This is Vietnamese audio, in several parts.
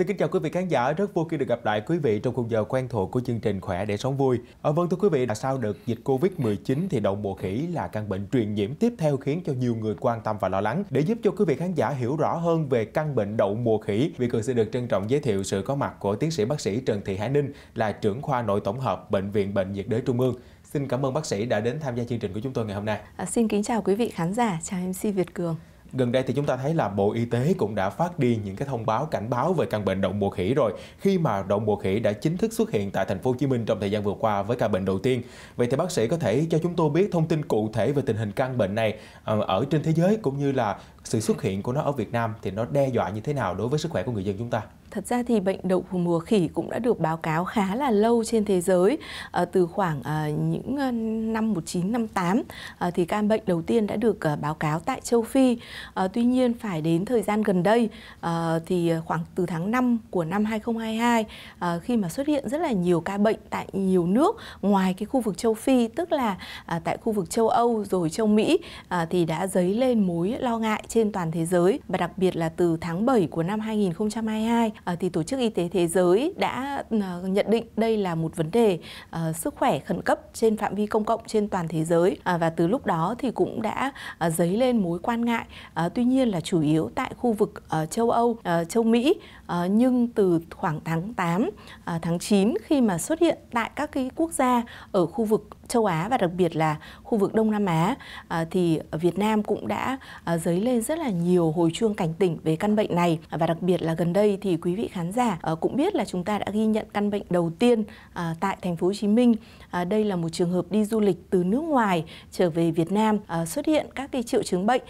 Xin kính chào quý vị khán giả, rất vui khi được gặp lại quý vị trong khung giờ quen thuộc của chương trình Khỏe để sống vui. Ở à, vâng thưa quý vị, là sau đợt dịch Covid-19 thì đậu mùa khỉ là căn bệnh truyền nhiễm tiếp theo khiến cho nhiều người quan tâm và lo lắng. Để giúp cho quý vị khán giả hiểu rõ hơn về căn bệnh đậu mùa khỉ, Việt Cường sẽ được trân trọng giới thiệu sự có mặt của tiến sĩ bác sĩ Trần Thị Hải Ninh là trưởng khoa nội tổng hợp Bệnh viện Bệnh nhiệt đới Trung ương. Xin cảm ơn bác sĩ đã đến tham gia chương trình của chúng tôi ngày hôm nay. À, xin kính chào quý vị khán giả, chào MC Việt Cường. Gần đây thì chúng ta thấy là Bộ Y tế cũng đã phát đi những cái thông báo cảnh báo về căn bệnh đậu mùa khỉ rồi khi mà đậu mùa khỉ đã chính thức xuất hiện tại thành phố Hồ Chí Minh trong thời gian vừa qua với ca bệnh đầu tiên. Vậy thì bác sĩ có thể cho chúng tôi biết thông tin cụ thể về tình hình căn bệnh này ờ, ở trên thế giới cũng như là sự xuất hiện của nó ở Việt Nam thì nó đe dọa như thế nào đối với sức khỏe của người dân chúng ta? Thật ra thì bệnh đậu mùa, khỉ cũng đã được báo cáo khá là lâu trên thế giới ờ, từ khoảng ờ, những ờ, năm 1958 à, thì ca bệnh đầu tiên đã được báo cáo tại châu Phi. tuy nhiên phải đến thời gian gần đây thì khoảng từ tháng 5 của năm 2022 à, khi mà xuất hiện rất là nhiều ca bệnh tại nhiều nước ngoài cái khu vực châu Phi tức là tại khu vực châu Âu rồi châu Mỹ thì đã dấy lên mối lo ngại trên toàn thế giới và đặc biệt là từ tháng 7 của năm 2022 Ờ, thì Tổ chức Y tế Thế giới đã ờ, nhận định đây là một vấn đề ờ, sức khỏe khẩn cấp trên phạm vi công cộng trên toàn thế giới và từ lúc đó thì cũng đã dấy lên mối quan ngại. Tuy nhiên là chủ yếu tại khu vực châu Âu, châu Mỹ Ờ, nhưng từ khoảng tháng 8, ờ, tháng 9 khi mà xuất hiện tại các cái quốc gia ở khu vực châu Á và đặc biệt là khu vực Đông Nam Á ờ, thì Việt Nam cũng đã à, dấy lên rất là nhiều hồi chuông cảnh tỉnh về căn bệnh này và đặc biệt là gần đây thì quý vị khán giả cũng biết là chúng ta đã ghi nhận căn bệnh đầu tiên tại thành phố Hồ Chí Minh. đây là một trường hợp đi du lịch từ nước ngoài trở về Việt Nam xuất hiện các cái triệu chứng bệnh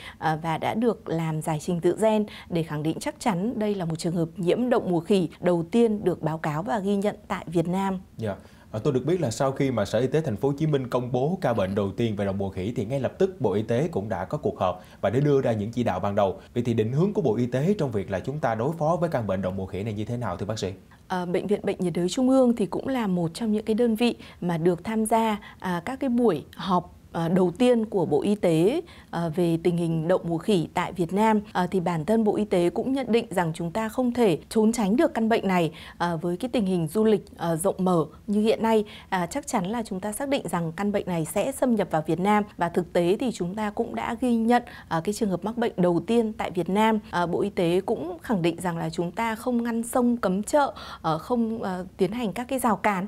và đã được làm giải trình tự gen để khẳng định chắc chắn đây là một trường hợp nhiễm nhiễm động mùa khỉ đầu tiên được báo cáo và ghi nhận tại Việt Nam. Yeah. Dạ. À, tôi được biết là sau khi mà Sở Y tế Thành phố Hồ Chí Minh công bố ca bệnh đầu tiên về đậu mùa khỉ thì ngay lập tức Bộ Y tế cũng đã có cuộc họp và để đưa ra những chỉ đạo ban đầu. Vậy thì định hướng của Bộ Y tế trong việc là chúng ta đối phó với căn bệnh đậu mùa khỉ này như thế nào thưa bác sĩ? À, bệnh viện bệnh nhiệt đới trung ương thì cũng là một trong những cái đơn vị mà được tham gia à, các cái buổi họp À, đầu tiên của Bộ Y tế à, về tình hình đậu mùa khỉ tại Việt Nam à, thì bản thân Bộ Y tế cũng nhận định rằng chúng ta không thể trốn tránh được căn bệnh này với cái tình hình du lịch rộng mở như hiện nay chắc chắn là chúng ta xác định rằng căn bệnh này sẽ xâm nhập vào Việt Nam và thực tế thì chúng ta cũng đã ghi nhận cái trường hợp mắc bệnh đầu tiên tại Việt Nam. Bộ Y tế cũng khẳng định rằng là chúng ta không ngăn sông cấm chợ, không tiến hành các cái rào cản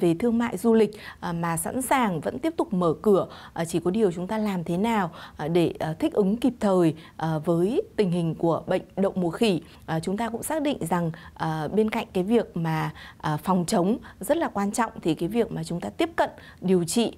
về thương mại du lịch mà sẵn sàng vẫn tiếp tục mở cửa Ờ, chỉ có điều chúng ta làm thế nào ờ, để ờ, thích ứng kịp thời với tình hình của bệnh đậu mùa khỉ chúng ta cũng xác định rằng bên cạnh cái việc mà phòng chống rất là quan trọng thì cái việc mà chúng ta tiếp cận điều trị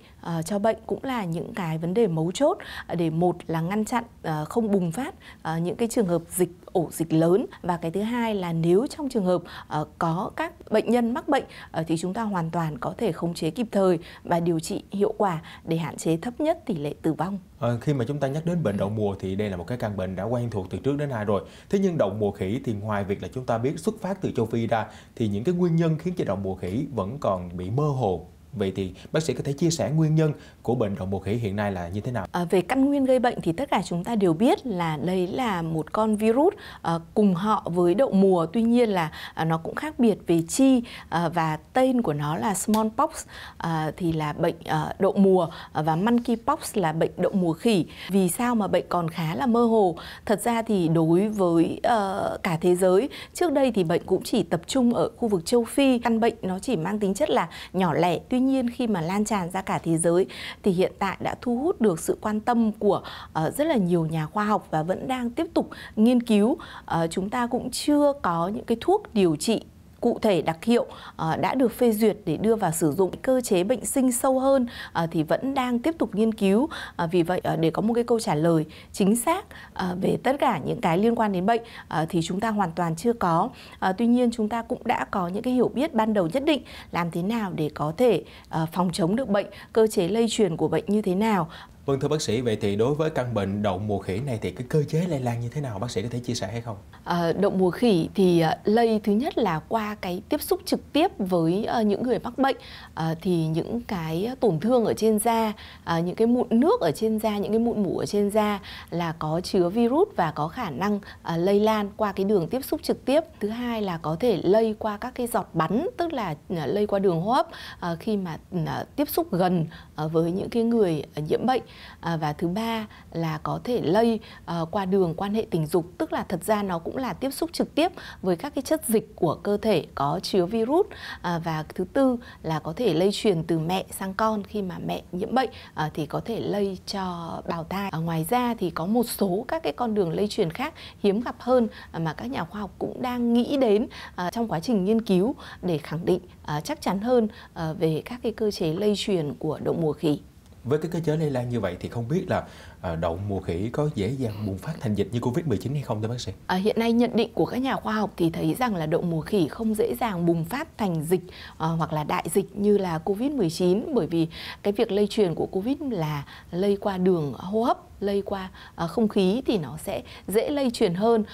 cho bệnh cũng là những cái vấn đề mấu chốt để một là ngăn chặn không bùng phát những cái trường hợp dịch ổ dịch lớn và cái thứ hai là nếu trong trường hợp uh, có các bệnh nhân mắc bệnh uh, thì chúng ta hoàn toàn có thể khống chế kịp thời và điều trị hiệu quả để hạn chế thấp nhất tỷ lệ tử vong. À, khi mà chúng ta nhắc đến bệnh đậu mùa thì đây là một cái căn bệnh đã quen thuộc từ trước đến nay rồi. Thế nhưng đậu mùa khỉ thì ngoài việc là chúng ta biết xuất phát từ châu Phi ra thì những cái nguyên nhân khiến cho đậu mùa khỉ vẫn còn bị mơ hồ Vậy thì bác sĩ có thể chia sẻ nguyên nhân của bệnh đậu mùa khỉ hiện nay là như thế nào? À, về căn nguyên gây bệnh thì tất cả chúng ta đều biết là đây là một con virus à, cùng họ với đậu mùa tuy nhiên là à, nó cũng khác biệt về chi à, và tên của nó là smallpox à, thì là bệnh à, đậu mùa à, và monkeypox là bệnh đậu mùa khỉ. Vì sao mà bệnh còn khá là mơ hồ? Thật ra thì đối với à, cả thế giới trước đây thì bệnh cũng chỉ tập trung ở khu vực châu Phi căn bệnh nó chỉ mang tính chất là nhỏ lẻ tuy nhiên khi mà lan tràn ra cả thế giới thì hiện tại đã thu hút được sự quan tâm của uh, rất là nhiều nhà khoa học và vẫn đang tiếp tục nghiên cứu. Uh, chúng ta cũng chưa có những cái thuốc điều trị cụ thể đặc hiệu ờ, đã được phê duyệt để đưa vào sử dụng cơ chế bệnh sinh sâu hơn ờ, thì vẫn đang tiếp tục nghiên cứu ờ, vì vậy để có một cái câu trả lời chính xác về tất cả những cái liên quan đến bệnh thì chúng ta hoàn toàn chưa có tuy nhiên chúng ta cũng đã có những cái hiểu biết ban đầu nhất định làm thế nào để có thể phòng chống được bệnh cơ chế lây truyền của bệnh như thế nào Vâng thưa bác sĩ, vậy thì đối với căn bệnh đậu mùa khỉ này thì cái cơ chế lây lan như thế nào bác sĩ có thể chia sẻ hay không? À, đậu mùa khỉ thì ờ, lây thứ nhất là qua cái tiếp xúc trực tiếp với ờ, những người mắc bệnh à, thì những cái tổn thương ở trên da, à, những cái mụn nước ở trên da, những cái mụn mủ ở trên da là có chứa virus và có khả năng à, lây lan qua cái đường tiếp xúc trực tiếp. Thứ hai là có thể lây qua các cái giọt bắn, tức là lây qua đường hô hấp à, khi mà à, tiếp xúc gần à, với những cái người nhiễm bệnh À, và thứ ba là có thể lây ờ, qua đường quan hệ tình dục tức là thật ra nó cũng là tiếp xúc trực tiếp với các cái chất dịch của cơ thể có chứa virus à, và thứ tư là có thể lây truyền từ mẹ sang con khi mà mẹ nhiễm bệnh ờ, thì có thể lây cho bào thai ngoài ra thì có một số các cái con đường lây truyền khác hiếm gặp hơn ờ, mà các nhà khoa học cũng đang nghĩ đến trong quá trình nghiên cứu để khẳng định chắc chắn hơn về các cái cơ chế lây truyền của đậu mùa khỉ với cái cơ chế lây lan như vậy thì không biết là Ờ, đậu mùa khỉ có dễ dàng bùng phát thành dịch như Covid-19 hay không thưa bác sĩ? À, hiện nay nhận định của các nhà khoa học thì thấy rằng là đậu mùa khỉ không dễ dàng bùng phát thành dịch à, hoặc là đại dịch như là Covid-19 bởi vì cái việc lây truyền của Covid là lây qua đường hô hấp lây qua ờ, không khí thì nó sẽ dễ lây truyền hơn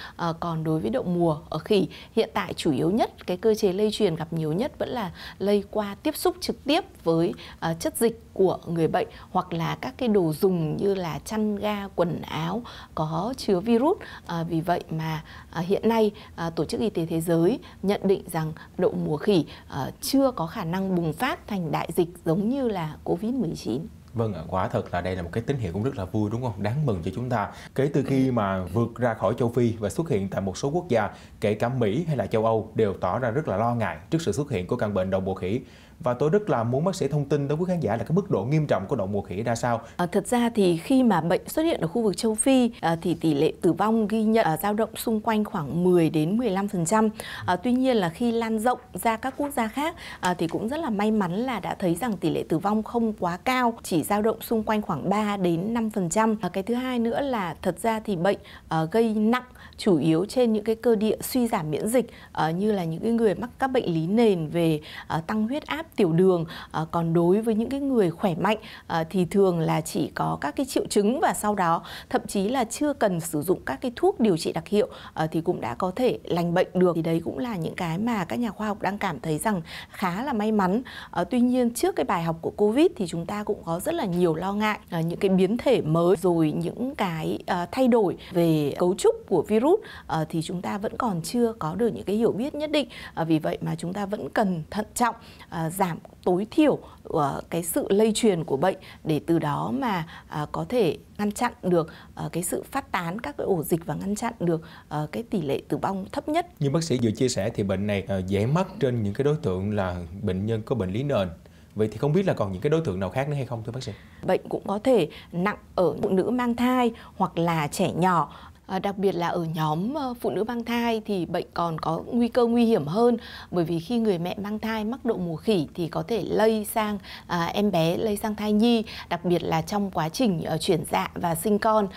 còn đối với đậu mùa ở khỉ hiện tại chủ yếu nhất cái cơ chế lây truyền gặp nhiều nhất vẫn là lây qua tiếp xúc trực tiếp với chất dịch của người bệnh hoặc là các cái đồ dùng như là chăn chăn ga quần áo có chứa virus à, vì vậy mà à, hiện nay à, tổ chức y tế thế giới nhận định rằng đậu mùa khỉ à, chưa có khả năng bùng phát thành đại dịch giống như là covid 19 Vâng ạ, quả thật là đây là một cái tín hiệu cũng rất là vui đúng không? Đáng mừng cho chúng ta. Kể từ khi mà vượt ra khỏi châu Phi và xuất hiện tại một số quốc gia, kể cả Mỹ hay là châu Âu đều tỏ ra rất là lo ngại trước sự xuất hiện của căn bệnh đậu mùa khỉ và tôi rất là muốn bác sĩ thông tin đối quý khán giả là cái mức độ nghiêm trọng của đậu mùa khỉ ra sao. À, thật ra thì khi mà bệnh xuất hiện ở khu vực châu Phi à, thì tỷ lệ tử vong ghi nhận à, dao à, động xung quanh khoảng 10 đến 15%. À, tuy nhiên là khi lan rộng ra các quốc gia khác à, thì cũng rất là may mắn là đã thấy rằng tỷ lệ tử vong không quá cao, chỉ dao động xung quanh khoảng 3 đến 5%. À, cái thứ hai nữa là thật ra thì bệnh à, gây nặng chủ yếu trên những cái cơ địa suy giảm miễn dịch à, như là những cái người mắc các bệnh lý nền về à, tăng huyết áp tiểu đường à, còn đối với những cái người khỏe mạnh à, thì thường là chỉ có các cái triệu chứng và sau đó thậm chí là chưa cần sử dụng các cái thuốc điều trị đặc hiệu à, thì cũng đã có thể lành bệnh được thì đấy cũng là những cái mà các nhà khoa học đang cảm thấy rằng khá là may mắn à, tuy nhiên trước cái bài học của covid thì chúng ta cũng có rất là nhiều lo ngại à, những cái biến thể mới rồi những cái à, thay đổi về cấu trúc của virus à, thì chúng ta vẫn còn chưa có được những cái hiểu biết nhất định à, vì vậy mà chúng ta vẫn cần thận trọng à, giảm tối thiểu ờ, cái sự lây truyền của bệnh để từ đó mà à, có thể ngăn chặn được ờ, cái sự phát tán các cái ổ dịch và ngăn chặn được ờ, cái tỷ lệ tử vong thấp nhất. Như bác sĩ vừa chia sẻ thì bệnh này dễ mắc trên những cái đối tượng là bệnh nhân có bệnh lý nền Vậy thì không biết là còn những cái đối tượng nào khác nữa hay không thưa bác sĩ? Bệnh cũng có thể nặng ở phụ nữ mang thai hoặc là trẻ nhỏ Ờ, đặc biệt là ở nhóm ờ, phụ nữ mang thai thì bệnh còn có nguy cơ nguy hiểm hơn bởi vì khi người mẹ mang thai mắc độ mùa khỉ thì có thể lây sang à, em bé lây sang thai nhi đặc biệt là trong quá trình ờ, chuyển dạ và sinh con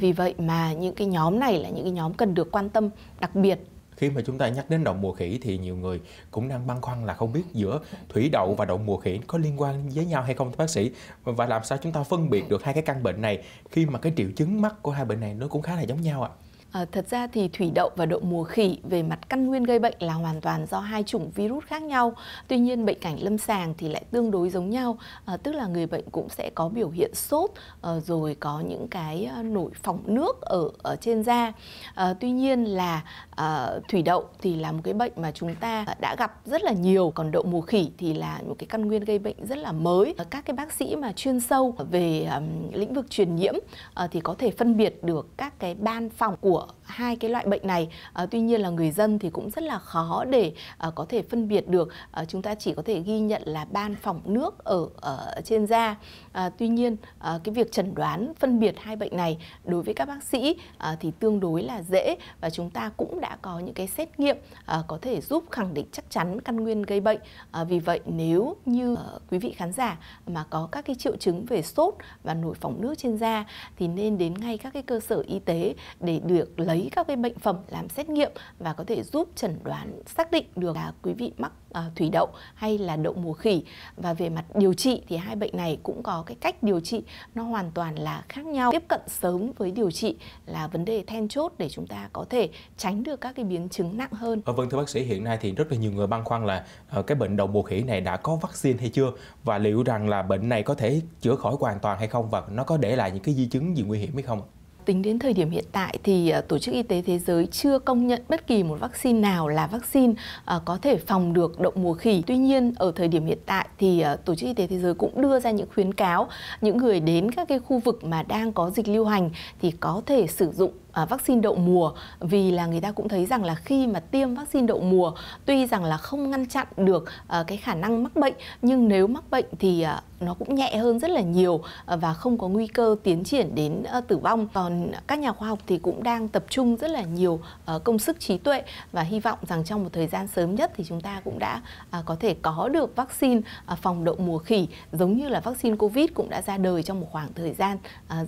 vì vậy mà những cái nhóm này là những cái nhóm cần được quan tâm đặc biệt khi mà chúng ta nhắc đến đậu mùa khỉ thì nhiều người cũng đang băn khoăn là không biết giữa thủy đậu và đậu mùa khỉ có liên quan với nhau hay không thưa bác sĩ và làm sao chúng ta phân biệt được hai cái căn bệnh này khi mà cái triệu chứng mắc của hai bệnh này nó cũng khá là giống nhau ạ à. À, thật ra thì thủy đậu và đậu mùa khỉ về mặt căn nguyên gây bệnh là hoàn toàn do hai chủng virus khác nhau. Tuy nhiên bệnh cảnh lâm sàng thì lại tương đối giống nhau, à, tức là người bệnh cũng sẽ có biểu hiện sốt à, rồi có những cái nổi phỏng nước ở ở trên da. À, tuy nhiên là à, thủy đậu thì là một cái bệnh mà chúng ta đã gặp rất là nhiều, còn đậu mùa khỉ thì là một cái căn nguyên gây bệnh rất là mới. À, các cái bác sĩ mà chuyên sâu về à, lĩnh vực truyền nhiễm à, thì có thể phân biệt được các cái ban phòng của 我 hai cái loại bệnh này à, tuy nhiên là người dân thì cũng rất là khó để à, có thể phân biệt được à, chúng ta chỉ có thể ghi nhận là ban phỏng nước ở, ở trên da à, tuy nhiên à, cái việc chẩn đoán phân biệt hai bệnh này đối với các bác sĩ à, thì tương đối là dễ và chúng ta cũng đã có những cái xét nghiệm à, có thể giúp khẳng định chắc chắn căn nguyên gây bệnh à, vì vậy nếu như à, quý vị khán giả mà có các cái triệu chứng về sốt và nổi phỏng nước trên da thì nên đến ngay các cái cơ sở y tế để được lấy lấy các cái bệnh phẩm làm xét nghiệm và có thể giúp chẩn đoán xác định được là quý vị mắc à, thủy đậu hay là đậu mùa khỉ và về mặt điều trị thì hai bệnh này cũng có cái cách điều trị nó hoàn toàn là khác nhau tiếp cận sớm với điều trị là vấn đề then chốt để chúng ta có thể tránh được các cái biến chứng nặng hơn. À, vâng thưa bác sĩ hiện nay thì rất là nhiều người băn khoăn là uh, cái bệnh đậu mùa khỉ này đã có vaccine hay chưa và liệu rằng là bệnh này có thể chữa khỏi hoàn toàn hay không và nó có để lại những cái di chứng gì nguy hiểm hay không? tính đến thời điểm hiện tại thì à, Tổ chức Y tế Thế giới chưa công nhận bất kỳ một vaccine nào là vaccine à, có thể phòng được đậu mùa khỉ. Tuy nhiên ở thời điểm hiện tại thì à, Tổ chức Y tế Thế giới cũng đưa ra những khuyến cáo những người đến các cái khu vực mà đang có dịch lưu hành thì có thể sử dụng vaccine đậu mùa vì là người ta cũng thấy rằng là khi mà tiêm vaccine đậu mùa tuy rằng là không ngăn chặn được cái khả năng mắc bệnh nhưng nếu mắc bệnh thì nó cũng nhẹ hơn rất là nhiều ờ, và không có nguy cơ tiến triển đến ờ, tử vong. Còn các nhà khoa học thì cũng đang tập trung rất là nhiều ờ, công sức trí tuệ và hy vọng rằng trong một thời gian sớm nhất thì chúng ta cũng đã có thể có được vaccine phòng đậu mùa khỉ giống như là vaccine covid cũng đã ra đời trong một khoảng thời gian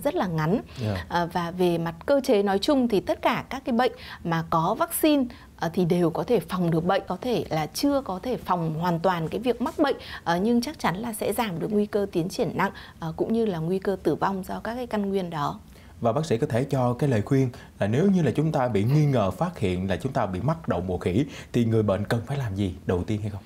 rất là ngắn yeah. và về mặt cơ chế nói chung thì tất cả các cái bệnh mà có vaccine Ờ, thì đều có thể phòng được bệnh có thể là chưa có thể phòng hoàn toàn cái việc mắc bệnh ờ, nhưng chắc chắn là sẽ giảm được nguy cơ tiến triển nặng ờ, cũng như là nguy cơ tử vong do các cái căn nguyên đó và bác sĩ có thể cho cái lời khuyên là nếu như là chúng ta bị nghi ngờ phát hiện là chúng ta bị mắc đậu mùa khỉ thì người bệnh cần phải làm gì đầu tiên hay không?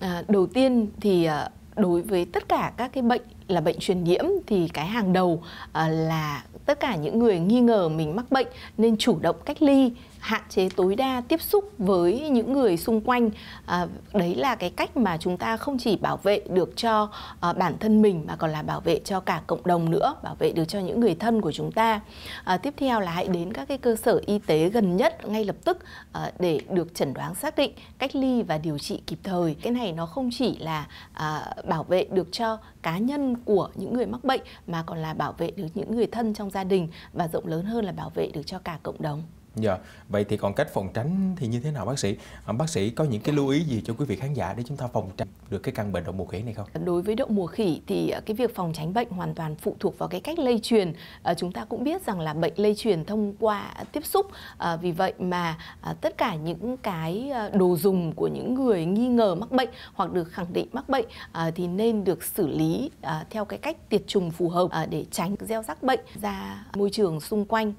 À, đầu tiên thì đối với tất cả các cái bệnh là bệnh truyền nhiễm thì cái hàng đầu là tất cả những người nghi ngờ mình mắc bệnh nên chủ động cách ly hạn chế tối đa tiếp xúc với những người xung quanh à, đấy là cái cách mà chúng ta không chỉ bảo vệ được cho à, bản thân mình mà còn là bảo vệ cho cả cộng đồng nữa bảo vệ được cho những người thân của chúng ta à, tiếp theo là hãy đến các cái cơ sở y tế gần nhất ngay lập tức à, để được chẩn đoán xác định cách ly và điều trị kịp thời cái này nó không chỉ là à, bảo vệ được cho cá nhân của những người mắc bệnh mà còn là bảo vệ được những người thân trong gia đình và rộng lớn hơn là bảo vệ được cho cả cộng đồng Dạ, vậy thì còn cách phòng tránh thì như thế nào bác sĩ? À, bác sĩ có những cái lưu ý gì cho quý vị khán giả để chúng ta phòng tránh được cái căn bệnh đậu mùa khỉ này không? Đối với đậu mùa khỉ thì à, cái việc phòng tránh bệnh hoàn toàn phụ thuộc vào cái cách lây truyền. À, chúng ta cũng biết rằng là bệnh lây truyền thông qua tiếp xúc. vì vậy mà tất cả những cái đồ dùng của những người nghi ngờ mắc bệnh hoặc được khẳng định mắc bệnh thì nên được xử lý theo cái cách tiệt trùng phù hợp để tránh gieo rắc bệnh ra môi trường xung quanh.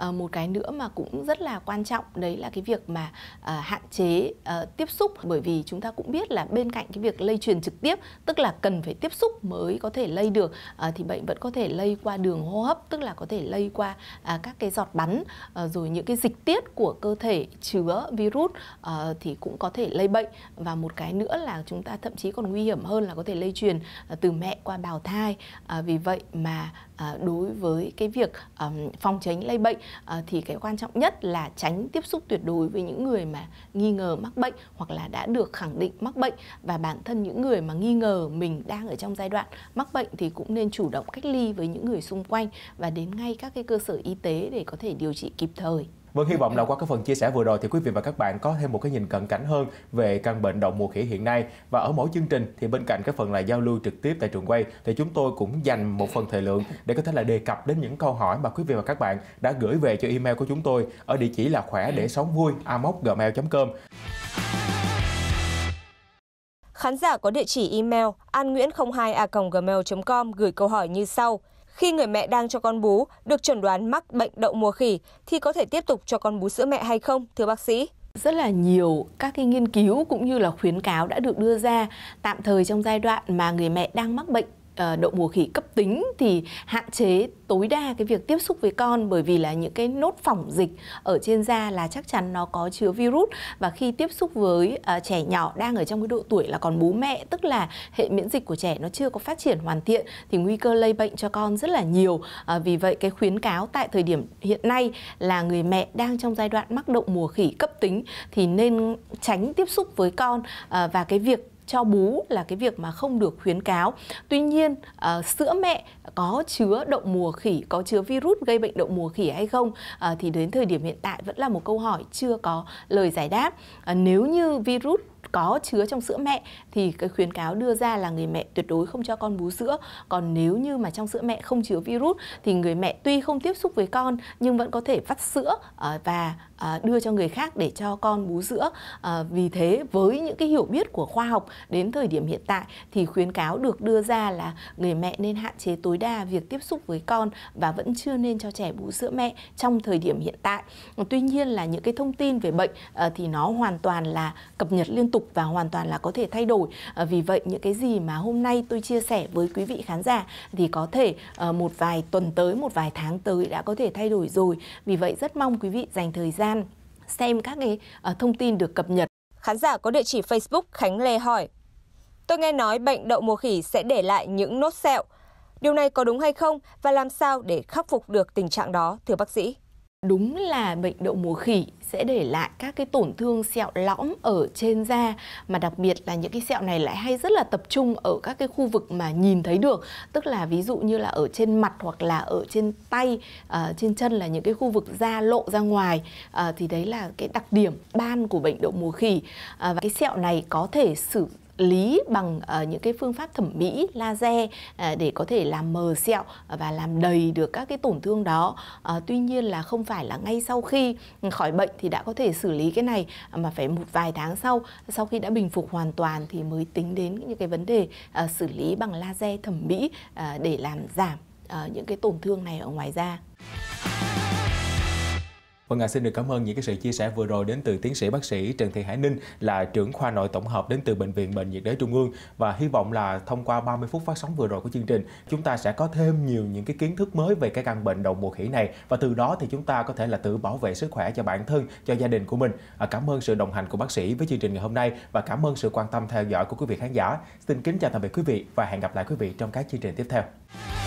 Ờ, một cái nữa mà cũng rất là quan trọng đấy là cái việc mà à, hạn chế à, tiếp xúc bởi vì chúng ta cũng biết là bên cạnh cái việc lây truyền trực tiếp tức là cần phải tiếp xúc mới có thể lây được à, thì bệnh vẫn có thể lây qua đường hô hấp tức là có thể lây qua à, các cái giọt bắn à, rồi những cái dịch tiết của cơ thể chứa virus à, thì cũng có thể lây bệnh và một cái nữa là chúng ta thậm chí còn nguy hiểm hơn là có thể lây truyền à, từ mẹ qua bào thai à, vì vậy mà à, đối với cái việc à, phòng tránh lây bệnh Ờ, thì cái quan trọng nhất là tránh tiếp xúc tuyệt đối với những người mà nghi ngờ mắc bệnh hoặc là đã được khẳng định mắc bệnh và bản thân những người mà nghi ngờ mình đang ở trong giai đoạn mắc bệnh thì cũng nên chủ động cách ly với những người xung quanh và đến ngay các cái cơ sở y tế để có thể điều trị kịp thời Vâng, hy vọng là qua cái phần chia sẻ vừa rồi thì quý vị và các bạn có thêm một cái nhìn cận cảnh hơn về căn bệnh đậu mùa khỉ hiện nay. Và ở mỗi chương trình thì bên cạnh cái phần là giao lưu trực tiếp tại trường quay thì chúng tôi cũng dành một phần thời lượng để có thể là đề cập đến những câu hỏi mà quý vị và các bạn đã gửi về cho email của chúng tôi ở địa chỉ là khỏe để sống vui amoc@gmail.com. Khán giả có địa chỉ email annguyễn02a@gmail.com gửi câu hỏi như sau: khi người mẹ đang cho con bú được chuẩn đoán mắc bệnh đậu mùa khỉ thì có thể tiếp tục cho con bú sữa mẹ hay không, thưa bác sĩ? rất là nhiều các cái nghiên cứu cũng như là khuyến cáo đã được đưa ra tạm thời trong giai đoạn mà người mẹ đang mắc bệnh uh, đậu mùa khỉ cấp tính thì hạn chế tối đa cái việc tiếp xúc với con bởi vì là những cái nốt phỏng dịch ở trên da là chắc chắn nó có chứa virus và khi tiếp xúc với uh, trẻ nhỏ đang ở trong cái độ tuổi là còn bú mẹ tức là hệ miễn dịch của trẻ nó chưa có phát triển hoàn thiện thì nguy cơ lây bệnh cho con rất là nhiều à, vì vậy cái khuyến cáo tại thời điểm hiện nay là người mẹ đang trong giai đoạn mắc động mùa khỉ cấp tính thì nên tránh tiếp xúc với con à, và cái việc cho bú là cái việc mà không được khuyến cáo. Tuy nhiên, uh, sữa mẹ có chứa đậu mùa khỉ, có chứa virus gây bệnh đậu mùa khỉ hay không uh, thì đến thời điểm hiện tại vẫn là một câu hỏi chưa có lời giải đáp. Uh, nếu như virus có chứa trong sữa mẹ thì cái khuyến cáo đưa ra là người mẹ tuyệt đối không cho con bú sữa còn nếu như mà trong sữa mẹ không chứa virus thì người mẹ tuy không tiếp xúc với con nhưng vẫn có thể vắt sữa và à, đưa cho người khác để cho con bú sữa à, vì thế với những cái hiểu biết của khoa học đến thời điểm hiện tại thì khuyến cáo được đưa ra là người mẹ nên hạn chế tối đa việc tiếp xúc với con và vẫn chưa nên cho trẻ bú sữa mẹ trong thời điểm hiện tại tuy nhiên là những cái thông tin về bệnh à, thì nó hoàn toàn là cập nhật liên tục và hoàn toàn là có thể thay đổi à, vì vậy những cái gì mà hôm nay tôi chia sẻ với quý vị khán giả thì có thể à, một vài tuần tới một vài tháng tới đã có thể thay đổi rồi vì vậy rất mong quý vị dành thời gian gian xem các cái ờ, thông tin được cập nhật. Khán giả có địa chỉ Facebook Khánh Lê hỏi. Tôi nghe nói bệnh đậu mùa khỉ sẽ để lại những nốt sẹo. Điều này có đúng hay không và làm sao để khắc phục được tình trạng đó thưa bác sĩ? Đúng là bệnh đậu mùa khỉ sẽ để lại các cái tổn thương sẹo lõm ở trên da mà đặc biệt là những cái sẹo này lại hay rất là tập trung ở các cái khu vực mà nhìn thấy được tức là ví dụ như là ở trên mặt hoặc là ở trên tay uh, trên chân là những cái khu vực da lộ ra ngoài uh, thì đấy là cái đặc điểm ban của bệnh đậu mùa khỉ uh, và cái sẹo này có thể sử lý bằng uh, những cái phương pháp thẩm mỹ laser uh, để có thể làm mờ sẹo và làm đầy được các cái tổn thương đó. Uh, tuy nhiên là không phải là ngay sau khi khỏi bệnh thì đã có thể xử lý cái này mà phải một vài tháng sau sau khi đã bình phục hoàn toàn thì mới tính đến những cái vấn đề uh, xử lý bằng laser thẩm mỹ uh, để làm giảm uh, những cái tổn thương này ở ngoài da. Vâng, à, xin được cảm ơn những cái sự chia sẻ vừa rồi đến từ tiến sĩ bác sĩ Trần Thị Hải Ninh là trưởng khoa nội tổng hợp đến từ Bệnh viện Bệnh nhiệt đới Trung ương và hy vọng là thông qua 30 phút phát sóng vừa rồi của chương trình chúng ta sẽ có thêm nhiều những cái kiến thức mới về cái căn bệnh đậu mùa khỉ này và từ đó thì chúng ta có thể là tự bảo vệ sức khỏe cho bản thân, cho gia đình của mình. À, cảm ơn sự đồng hành của bác sĩ với chương trình ngày hôm nay và cảm ơn sự quan tâm theo dõi của quý vị khán giả. Xin kính chào tạm biệt quý vị và hẹn gặp lại quý vị trong các chương trình tiếp theo.